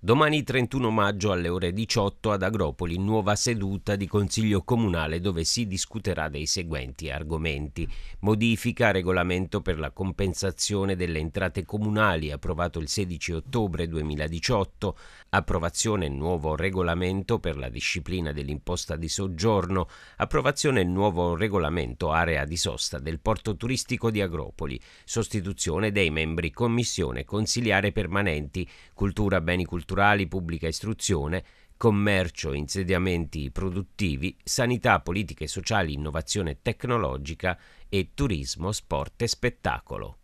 Domani 31 maggio alle ore 18 ad Agropoli nuova seduta di Consiglio Comunale dove si discuterà dei seguenti argomenti. Modifica regolamento per la compensazione delle entrate comunali approvato il 16 ottobre 2018, approvazione nuovo regolamento per la disciplina dell'imposta di soggiorno, approvazione nuovo regolamento area di sosta del porto turistico di Agropoli, sostituzione dei membri commissione Consiliare permanenti, cultura beni culturali culturali, pubblica istruzione, commercio, insediamenti produttivi, sanità, politiche sociali, innovazione tecnologica e turismo, sport e spettacolo.